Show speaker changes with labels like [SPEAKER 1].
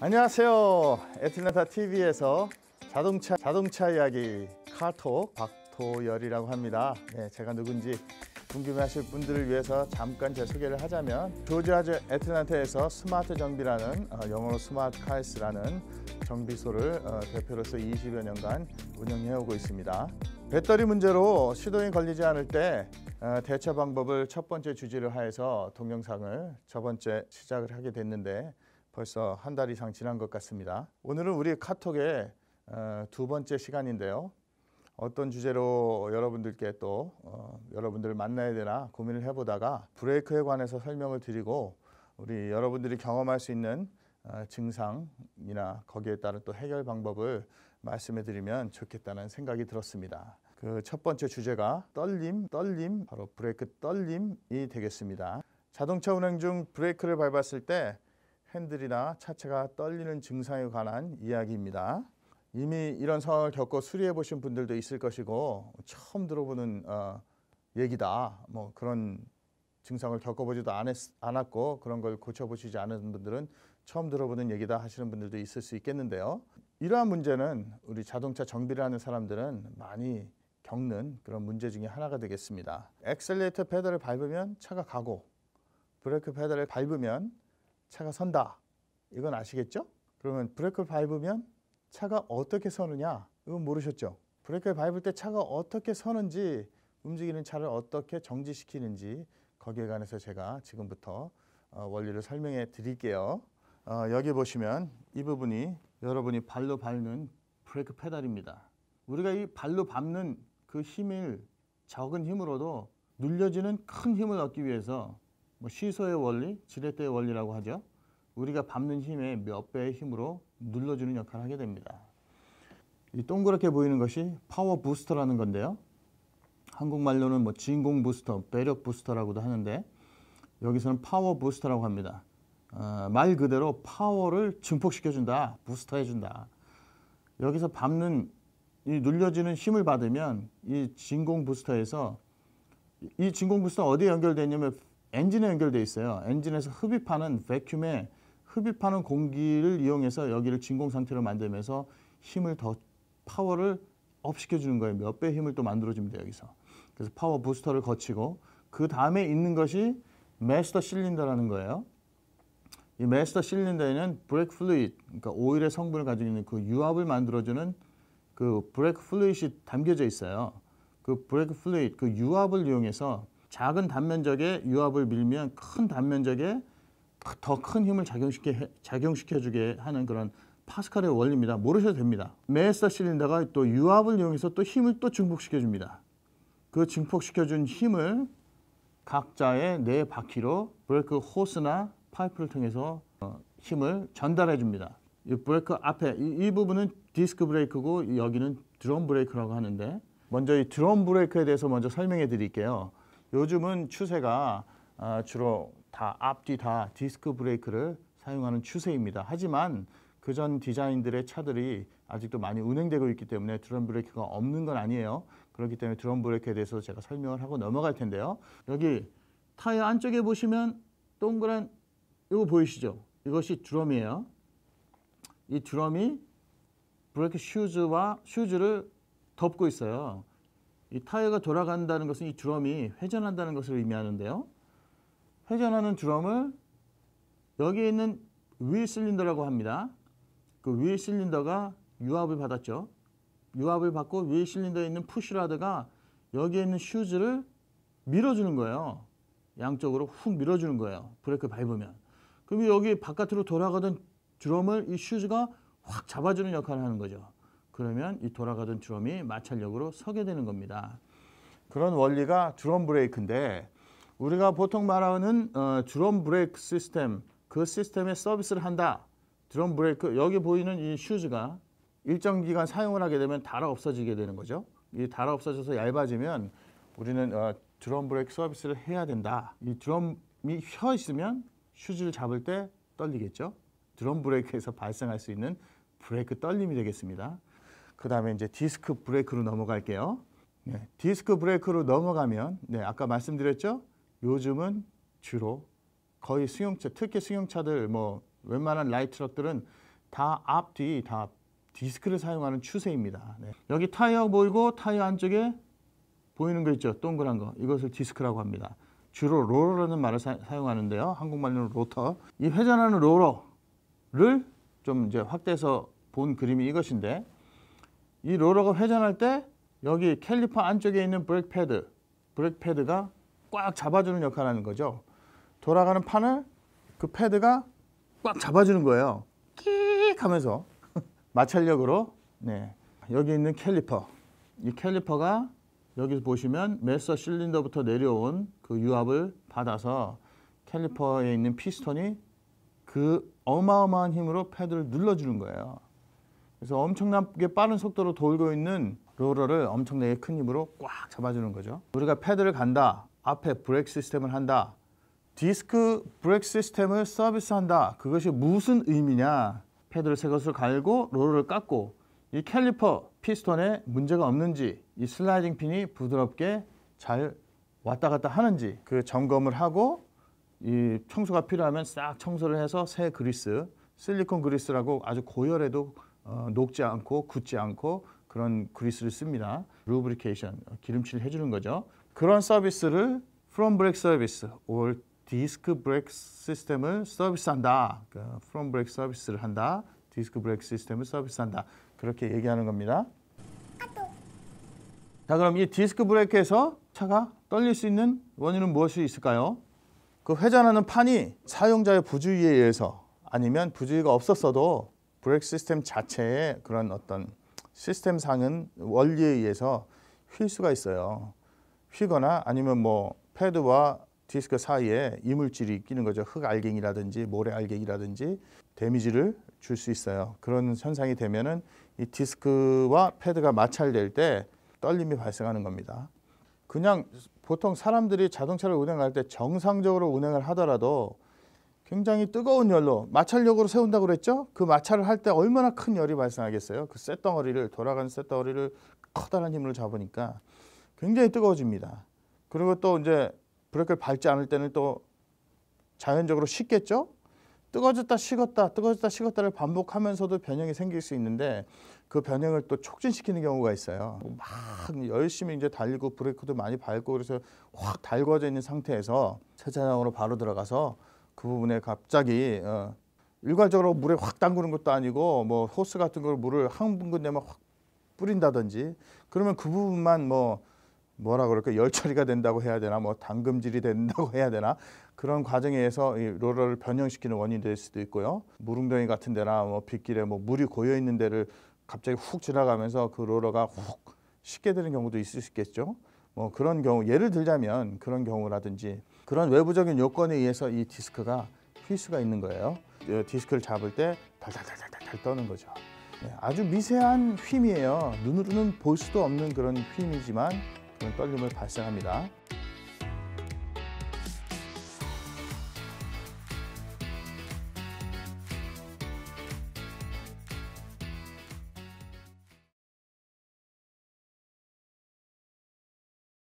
[SPEAKER 1] 안녕하세요. 애틀랜타 TV에서 자동차 자동차 이야기 카톡 박토열이라고 합니다. 네, 제가 누군지 궁금해하실 분들을 위해서 잠깐 제 소개를 하자면 조지아주 애틀랜타에서 스마트 정비라는 어, 영어로 스마트 카이스라는 정비소를 어, 대표로서 20여 년간 운영해오고 있습니다. 배터리 문제로 시동이 걸리지 않을 때 어, 대처 방법을 첫 번째 주제를 하에서 동영상을 저번째 시작을 하게 됐는데 벌써 한 달 이상 지난 것 같습니다. 오늘은 우리 카톡의 어, 두 번째 시간인데요. 어떤 주제로 여러분들께 또 어, 여러분들을 만나야 되나 고민을 해보다가 브레이크에 관해서 설명을 드리고 우리 여러분들이 경험할 수 있는 어, 증상이나 거기에 따른 또 해결 방법을 말씀해 드리면 좋겠다는 생각이 들었습니다. 그 첫 번째 주제가 떨림, 떨림, 바로 브레이크 떨림이 되겠습니다. 자동차 운행 중 브레이크를 밟았을 때 핸들이나 차체가 떨리는 증상에 관한 이야기입니다. 이미 이런 상황을 겪어 수리해 보신 분들도 있을 것이고 처음 들어보는 어, 얘기다. 뭐 그런 증상을 겪어보지도 않았, 않았고 그런 걸 고쳐보시지 않은 분들은 처음 들어보는 얘기다 하시는 분들도 있을 수 있겠는데요. 이러한 문제는 우리 자동차 정비를 하는 사람들은 많이 겪는 그런 문제 중에 하나가 되겠습니다. 엑셀레이터 페달을 밟으면 차가 가고 브레이크 페달을 밟으면 차가 선다. 이건 아시겠죠? 그러면 브레이크를 밟으면 차가 어떻게 서느냐? 이건 모르셨죠? 브레이크를 밟을 때 차가 어떻게 서는지 움직이는 차를 어떻게 정지시키는지 거기에 관해서 제가 지금부터 어, 원리를 설명해 드릴게요. 어, 여기 보시면 이 부분이 여러분이 발로 밟는 브레이크 페달입니다. 우리가 이 발로 밟는 그 힘을 적은 힘으로도 눌려지는 큰 힘을 얻기 위해서 뭐 시소의 원리, 지렛대의 원리라고 하죠. 우리가 밟는 힘의 몇 배의 힘으로 눌러주는 역할을 하게 됩니다. 이 동그랗게 보이는 것이 파워 부스터라는 건데요. 한국말로는 뭐 진공 부스터, 배력 부스터라고도 하는데 여기서는 파워 부스터라고 합니다. 어, 말 그대로 파워를 증폭시켜준다, 부스터해준다. 여기서 밟는 이 눌려지는 힘을 받으면 이 진공 부스터에서 이 진공 부스터 어디에 연결되냐면 엔진에 연결돼 있어요. 엔진에서 흡입하는 vacuum에 흡입하는 공기를 이용해서 여기를 진공 상태로 만들면서 힘을 더 파워를 업 시켜주는 거예요. 몇 배 힘을 또 만들어줍니다. 여기서. 그래서 파워 부스터를 거치고 그 다음에 있는 것이 메스터 실린더라는 거예요. 이 메스터 실린더에는 브레이크 플루이드, 그러니까 오일의 성분을 가지고 있는 그 유압을 만들어주는 그 브레이크 플루이드이 담겨져 있어요. 그 브레이크 플루이드, 그 유압을 이용해서 작은 단면적에 유압을 밀면 큰 단면적에 더 큰 힘을 작용시켜, 작용시켜주게 하는 그런 파스칼의 원리입니다. 모르셔도 됩니다. 메스터 실린더가 또 유압을 이용해서 또 힘을 또 증폭시켜줍니다. 그 증폭시켜준 힘을 각자의 네 바퀴로 브레이크 호스나 파이프를 통해서 어, 힘을 전달해 줍니다. 이 브레이크 앞에 이, 이 부분은 디스크 브레이크고 여기는 드럼 브레이크라고 하는데 먼저 이 드럼 브레이크에 대해서 먼저 설명해 드릴게요. 요즘은 추세가 아, 주로 다 앞뒤 다 디스크 브레이크를 사용하는 추세입니다. 하지만 그전 디자인들의 차들이 아직도 많이 운행되고 있기 때문에 드럼 브레이크가 없는 건 아니에요. 그렇기 때문에 드럼 브레이크에 대해서 제가 설명을 하고 넘어갈 텐데요. 여기 타이어 안쪽에 보시면 동그란 이거 보이시죠? 이것이 드럼이에요. 이 드럼이 브레이크 슈즈와 슈즈를 덮고 있어요. 이 타이어가 돌아간다는 것은 이 드럼이 회전한다는 것을 의미하는데요. 회전하는 드럼을 여기에 있는 윌 실린더라고 합니다. 그윌 실린더가 유압을 받았죠. 유압을 받고 윌 실린더에 있는 푸시라드가 여기에 있는 슈즈를 밀어주는 거예요. 양쪽으로 훅 밀어주는 거예요. 브레이크 밟으면. 그럼 여기 바깥으로 돌아가던 드럼을 이 슈즈가 확 잡아주는 역할을 하는 거죠. 그러면 이 돌아가던 드럼이 마찰력으로 서게 되는 겁니다. 그런 원리가 드럼 브레이크인데 우리가 보통 말하는 어, 드럼 브레이크 시스템 그 시스템에 서비스를 한다. 드럼 브레이크 여기 보이는 이 슈즈가 일정 기간 사용을 하게 되면 달아 없어지게 되는 거죠. 이 달아 없어져서 얇아지면 우리는 어, 드럼 브레이크 서비스를 해야 된다. 이 드럼이 휘어 있으면 슈즈를 잡을 때 떨리겠죠. 드럼 브레이크에서 발생할 수 있는 브레이크 떨림이 되겠습니다. 그 다음에 이제 디스크 브레이크로 넘어갈게요. 네, 디스크 브레이크로 넘어가면 네, 아까 말씀드렸죠? 요즘은 주로 거의 승용차, 특히 승용차들 뭐 웬만한 라이트럭들은 다 앞뒤 다 디스크를 사용하는 추세입니다. 네. 여기 타이어 보이고 타이어 안쪽에 보이는 거 있죠? 동그란 거. 이것을 디스크라고 합니다. 주로 로러라는 말을 사, 용하는데요 한국말로는 로터. 이 회전하는 로러를 좀 이제 확대해서 본 그림이 이것인데 이 로러가 회전할 때 여기 캘리퍼 안쪽에 있는 브렉 패드, 브렉 패드가 꽉 잡아주는 역할을 하는 거죠. 돌아가는 판을 그 패드가 꽉 잡아주는 거예요. 킥 하면서 마찰력으로 네. 여기 있는 캘리퍼 이 캘리퍼가 여기서 보시면 메서 실린더부터 내려온 그 유압을 받아서 캘리퍼에 있는 피스톤이 그 어마어마한 힘으로 패드를 눌러주는 거예요. 그래서 엄청나게 빠른 속도로 돌고 있는 로러를 엄청나게 큰 힘으로 꽉 잡아주는 거죠. 우리가 패드를 간다, 앞에 브렉 시스템을 한다, 디스크 브렉 시스템을 서비스한다. 그것이 무슨 의미냐? 패드를 새 것을 갈고 로러를 깎고 이 캘리퍼 피스톤에 문제가 없는지 이 슬라이딩 핀이 부드럽게 잘 왔다 갔다 하는지 그 점검을 하고 이 청소가 필요하면 싹 청소를 해서 새 그리스 실리콘 그리스라고 아주 고열에도 어, 녹지 않고 굳지 않고 그런 그리스를 씁니다. 루브리케이션, 어, 기름칠을 해주는 거죠. 그런 서비스를 프롬 브레이크 서비스 s or 디스크 브레이크 시스템을 서비스한다. 그러니까 From b r 서비스를 한다. 디스크 브레이크 시스템을 서비스한다. 그렇게 얘기하는 겁니다. 자 그럼 이 디스크 브레이크에서 차가 떨릴 수 있는 원인은 무엇이 있을까요? 그 회전하는 판이 사용자의 부주의에 의해서 아니면 부주의가 없었어도 브레이크 시스템 자체에 그런 어떤 시스템상은 원리에 의해서 휠 수가 있어요. 휘거나 아니면 뭐 패드와 디스크 사이에 이물질이 끼는 거죠. 흙 알갱이라든지 모래 알갱이라든지 데미지를 줄 수 있어요. 그런 현상이 되면은 이 디스크와 패드가 마찰될 때 떨림이 발생하는 겁니다. 그냥 보통 사람들이 자동차를 운행할 때 정상적으로 운행을 하더라도 굉장히 뜨거운 열로 마찰력으로 세운다고 그랬죠? 그 마찰을 할 때 얼마나 큰 열이 발생하겠어요? 그 쇳덩어리를 돌아가는 쇳덩어리를 커다란 힘으로 잡으니까 굉장히 뜨거워집니다. 그리고 또 이제 브레이크를 밟지 않을 때는 또 자연적으로 식겠죠? 뜨거졌다 워 식었다 뜨거졌다 워 식었다를 반복하면서도 변형이 생길 수 있는데 그 변형을 또 촉진시키는 경우가 있어요. 막 열심히 이제 달리고 브레이크도 많이 밟고 그래서 확 달궈져 있는 상태에서 세차장으로 바로 들어가서 그 부분에 갑자기 어, 일괄적으로 물에 확 담그는 것도 아니고 뭐 호스 같은 걸 물을 한 분근 내면 확 뿌린다든지 그러면 그 부분만 뭐 뭐라 그럴까 열처리가 된다고 해야 되나 뭐 당금질이 된다고 해야 되나 그런 과정에 서이 로러를 변형시키는 원인이 될 수도 있고요 무릉덩이 같은 데나 뭐 빗길에 뭐 물이 고여 있는 데를 갑자기 훅 지나가면서 그 로러가 훅 쉽게 되는 경우도 있을 수 있겠죠 뭐 그런 경우 예를 들자면 그런 경우라든지 그런 외부적인 요건에 의해서 이 디스크가 휠 수가 있는 거예요. 예, 디스크를 잡을 때 달달달달달 떠는 거죠. 예, 아주 미세한 휨이에요. 눈으로는 볼 수도 없는 그런 휨이지만 그런 떨림을 발생합니다.